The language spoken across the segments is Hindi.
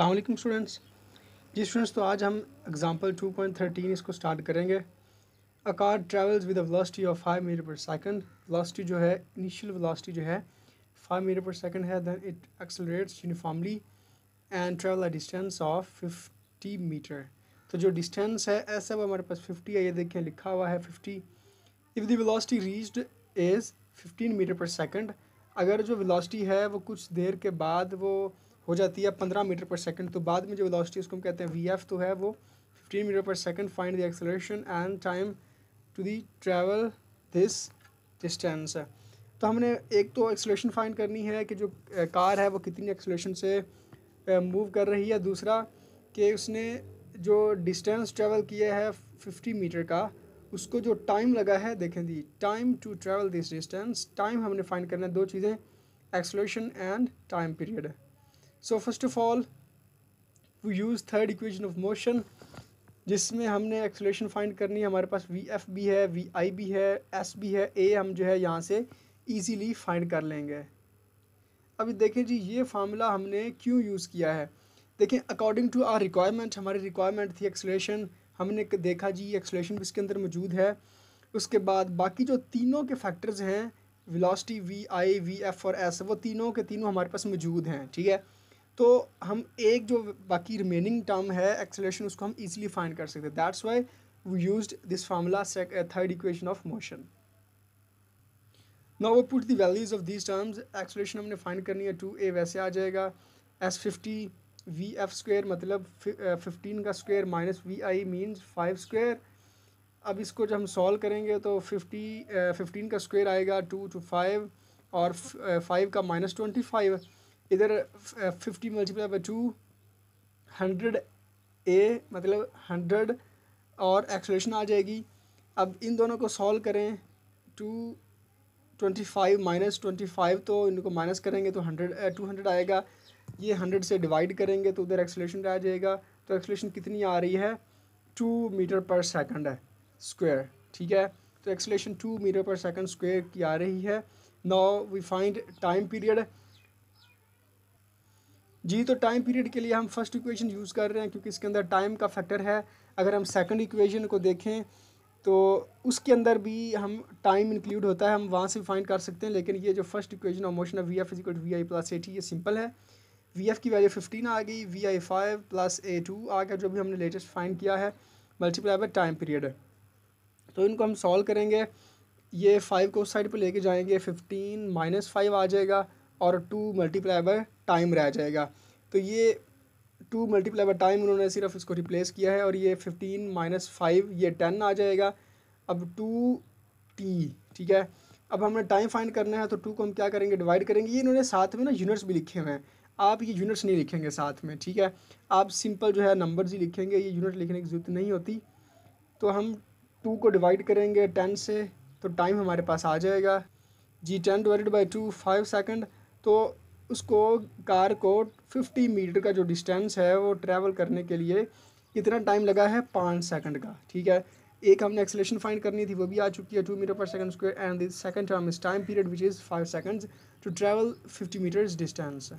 अल्लाम स्टूडेंट्स जी स्टूडेंट्स तो आज हम एग्ज़ाम्पल 2.13 इसको स्टार्ट करेंगे a car travels with velocity of five metre per second velocity जो है इनिशियल वेलोसिटी जो है फाइव मीटर पर सेकंड है then it accelerates uniformly and travel a distance of fifty metre तो जो डिस्टेंस है ऐसा वो हमारे पास फिफ्टी है ये देखें लिखा हुआ है fifty if the velocity reached is fifteen metre per second अगर जो विलासटी है वो कुछ देर के बाद वो हो जाती है पंद्रह मीटर पर सेकेंड तो बाद में जो वेलोसिटी उसको हम कहते हैं वी एफ तो है वो fifteen metre per second find the acceleration and time to the travel this distance है तो हमने एक तो एक्सलेशन फाइंड करनी है कि जो कार है वो कितनी एक्सलेशन से मूव कर रही है दूसरा कि उसने जो डिस्टेंस ट्रैवल किया है फिफ्टी मीटर का उसको जो टाइम लगा है देखें the time to travel this distance time हमने फाइंड करना है दो चीज़ें एक्सलेशन एंड टाइम पीरियड है so first of all we use third equation of motion जिसमें हमने एक्सलेशन फाइंड करनी है हमारे पास वी एफ भी है वी आई भी है एस भी है ए हम जो है यहाँ से ईजीली फाइंड कर लेंगे अभी देखें जी ये फार्मूला हमने क्यों यूज़ किया है देखें अकॉर्डिंग टू आर रिक्वायरमेंट हमारी रिक्वायरमेंट थी एक्सलेशन हमने देखा जी एक्सलेशन भी इसके अंदर मौजूद है उसके बाद बाकी जो तीनों के फैक्टर्स हैं velocity V I V F और एस वो तीनों के तीनों हमारे पास मौजूद हैं ठीक है तो हम एक जो बाकी रिमेनिंग टर्म है एक्सेलेशन उसको हम इजीली फाइंड कर सकते हैं that's why we use this formula third equation of motion now वो put the values of this terms acceleration हमने फाइंड करनी है टू ए वैसे आ जाएगा S fifty V F square मतलब फिफ्टीन uh, का square minus we I means five square अब इसको जब हम सॉल्व करेंगे तो फिफ्टी फिफ्टीन uh, का स्क्वेयर आएगा टू टू फाइव और फाइव uh, का माइनस ट्वेंटी फाइव इधर fifty multiply by two hundred A मतलब हंड्रेड और एक्सलेशन आ जाएगी अब इन दोनों को सॉल्व करें two twenty five minus twenty five तो इनको माइनस करेंगे तो हंड्रेड टू हंड्रेड आएगा ये हंड्रेड से डिवाइड करेंगे तो उधर एक्सलेशन आ जाएगा तो एक्सलेशन कितनी आ रही है टू मीटर पर सेकंड है स्क्वायर ठीक है तो acceleration two metre per second square की आ रही है now we find time period जी तो टाइम पीरियड के लिए हम फर्स्ट इक्वेशन यूज़ कर रहे हैं क्योंकि इसके अंदर टाइम का फैक्टर है अगर हम सेकंड इक्वेशन को देखें तो उसके अंदर भी हम टाइम इंक्लूड होता है हम वहाँ से फाइंड कर सकते हैं लेकिन ये जो first equation of motion of V F is equal V I plus A T ये सिंपल है वी एफ़ की वैल्यू फिफ्टीन आ गई V I five plus A two आ गया जो भी हमने लेटेस्ट फाइंड किया है मल्टीप्लाई बाय टाइम पीरियड तो इनको हम सॉल्व करेंगे ये फाइव को उस साइड पर लेके जाएंगे फिफ्टीन माइनस फाइव आ जाएगा और टू मल्टीप्लाई बाय टाइम रह जाएगा तो ये टू मल्टीप्लाई बाय टाइम उन्होंने सिर्फ इसको रिप्लेस किया है और ये फिफ्टीन माइनस फाइव ये टेन आ जाएगा अब टू टी ठीक है अब हमने टाइम फाइंड करना है तो टू को हम क्या करेंगे डिवाइड करेंगे ये इन्होंने साथ में ना यूनिट्स भी लिखे हुए हैं आप ये यूनिट्स नहीं लिखेंगे साथ में ठीक है आप सिंपल जो है नंबर्स ही लिखेंगे ये यूनिट लिखने की ज़रूरत नहीं होती तो हम टू को डिवाइड करेंगे टेन से तो टाइम हमारे पास आ जाएगा जी ten divided by two five second तो उसको कार को 50 मीटर का जो डिस्टेंस है वो ट्रैवल करने के लिए कितना टाइम लगा है पाँच सेकंड का ठीक है एक हमने एक्सलेशन फाइंड करनी थी वो भी आ चुकी है two metre per second square and the second term is time period which is five seconds to travel 50 meters distance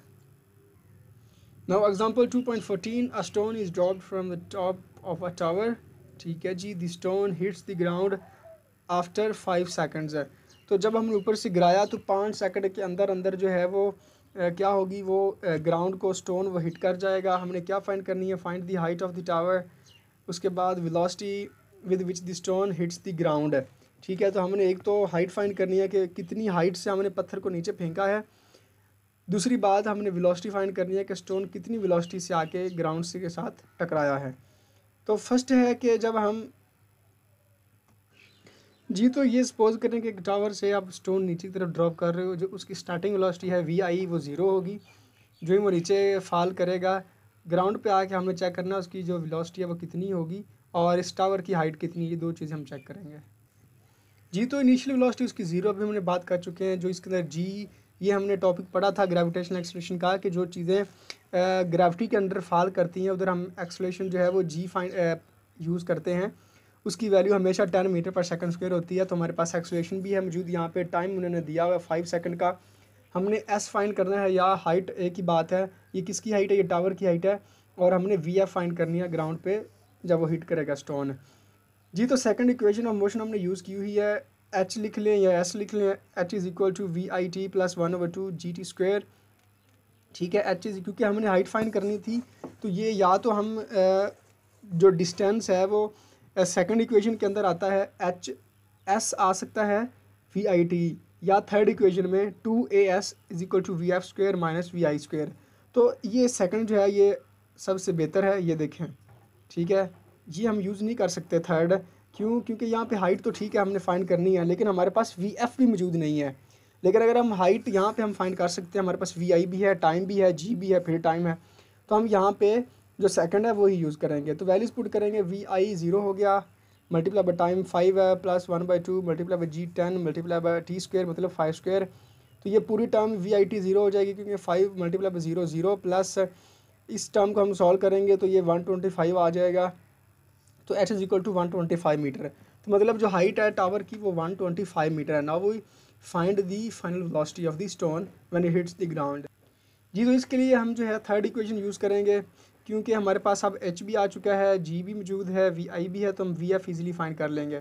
now example 2.14 a stone is drop from the top of a tower ठीक है जी the stone hits the ground after five seconds है तो जब हमने ऊपर से गिराया तो पाँच सेकंड के अंदर अंदर जो है वो क्या होगी वो ग्राउंड को स्टोन वो हिट कर जाएगा हमने क्या फाइंड करनी है find the height of the tower उसके बाद velocity with which the stone hits the ground ठीक है तो हमने एक तो हाइट फाइंड करनी है कि कितनी हाइट से हमने पत्थर को नीचे फेंका है दूसरी बात हमने विलासटी फाइंड करनी है कि स्टोन कितनी विलासटी से आके ग्राउंड से के साथ टकराया है तो फर्स्ट है कि जब हम जी तो ये सपोज करें कि टावर से आप स्टोन नीचे की तरफ ड्रॉप कर रहे हो जो उसकी स्टार्टिंग वेलोसिटी है वी आई e, वो ज़ीरो होगी जो ही वो नीचे फॉल करेगा ग्राउंड पे आके हमें चेक करना है उसकी जो वेलोसिटी है वो कितनी होगी और इस टावर की हाइट कितनी ये दो चीज़ें हम चेक करेंगे जी तो इनिशियल वेलोसिटी उसकी ज़ीरो अभी हमने बात कर चुके हैं जो इसके अंदर जी ये हमने टॉपिक पढ़ा था ग्रेविटेशन एक्सलेशन का कि जो चीज़ें ग्रेविटी के अंडर फॉल करती हैं उधर हम एक्सलेशन जो है वो जी फाइन यूज़ करते हैं उसकी वैल्यू हमेशा ten meter per second square होती है तो हमारे पास एक्सलेशन भी है मौजूद यहाँ पे टाइम उन्होंने दिया हुआ है फाइव सेकंड का हमने एस फाइंड करना है या हाइट ए की बात है ये किसकी हाइट है ये टावर की हाइट है और हमने वी एफ फाइंड करनी है ग्राउंड पे जब वो हिट करेगा स्टोन जी तो सेकेंड इक्वेशन ऑफ मोशन हमने यूज़ की हुई है एच लिख लें या एस लिख लें h is equal to v i t plus one over two g t square ठीक है एच इज़ क्योंकि हमने हाइट फाइंड करनी थी तो ये या तो हम जो डिस्टेंस है वो सेकंड इक्वेशन के अंदर आता है एच एस आ सकता है वी आई टी या थर्ड इक्वेशन में two a s is equal to v F square minus we i square तो ये सेकंड जो है ये सबसे बेहतर है ये देखें ठीक है ये हम यूज़ नहीं कर सकते थर्ड क्यों क्योंकि यहाँ पे हाइट तो ठीक है हमने फाइंड करनी है लेकिन हमारे पास वी एफ भी मौजूद नहीं है लेकिन अगर हम हाइट यहाँ पे हम फाइंड कर सकते हैं हमारे पास वी आई भी है टाइम भी है जी भी है फिर टाइम है तो हम यहाँ पे जो सेकंड है वो ही यूज़ करेंगे तो वैल्यूज़ पुट करेंगे वी आई ज़ीरो हो गया मल्टीप्लाई बाई टाइम फाइव है plus one by two multiply by g ten multiply by t square मतलब फाइव स्क्वेयर तो ये पूरी term v i t zero हो जाएगी क्योंकि five multiply by zero zero plus इस टर्म को हम सॉल्व करेंगे तो ये वन ट्वेंटी फाइव आ जाएगा तो h is equal to one twenty five meter तो मतलब जो हाइट है टावर की वो वन ट्वेंटी फाइव मीटर है ना वो find the final velocity of the stone when it hits the ground जी तो इसके लिए हम जो है थर्ड इक्वेशन यूज़ करेंगे क्योंकि हमारे पास अब एच भी आ चुका है जी भी मौजूद है वी आई भी है तो हम वी एफ ईजिली फाइंड कर लेंगे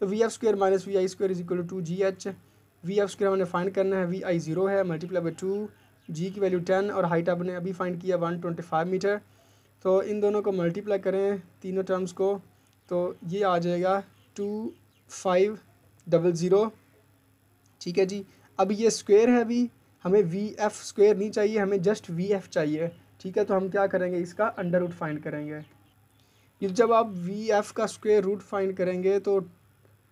तो v f square minus we i square is equal to g h v f square हमने फाइंड करना है वी आई ज़ीरो है मल्टीप्लाई बाई टू जी की वैल्यू टेन और हाइट आपने अभी फाइंड किया वन ट्वेंटी फाइव मीटर तो इन दोनों को मल्टीप्लाई करें तीनों टर्म्स को तो ये आ जाएगा टू फाइव डबल ज़ीरो ठीक है जी अब ये स्क्वेयर है अभी हमें वी एफ स्क्वेयर नहीं चाहिए हमें जस्ट वी एफ चाहिए ठीक है तो हम क्या करेंगे इसका अंडर रूट फाइंड करेंगे इफ जब आप वी एफ का स्क्वेयर रूट फाइंड करेंगे तो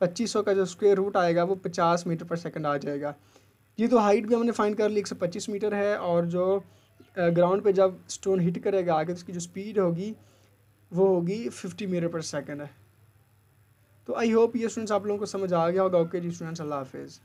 पच्चीस सौ का जो स्क्वेयर रूट आएगा वो पचास मीटर पर सेकंड आ जाएगा ये तो हाइट भी हमने फाइंड कर ली एक सौ पच्चीस मीटर है और जो ग्राउंड पे जब स्टोन हिट करेगा आगे तो उसकी जो स्पीड होगी वो होगी फिफ्टी मीटर पर सेकंड है तो आई होप ये स्टूडेंट्स आप लोगों को समझ आ गया होगा ओके जी स्टूडेंट्स अल्लाह हाफिज़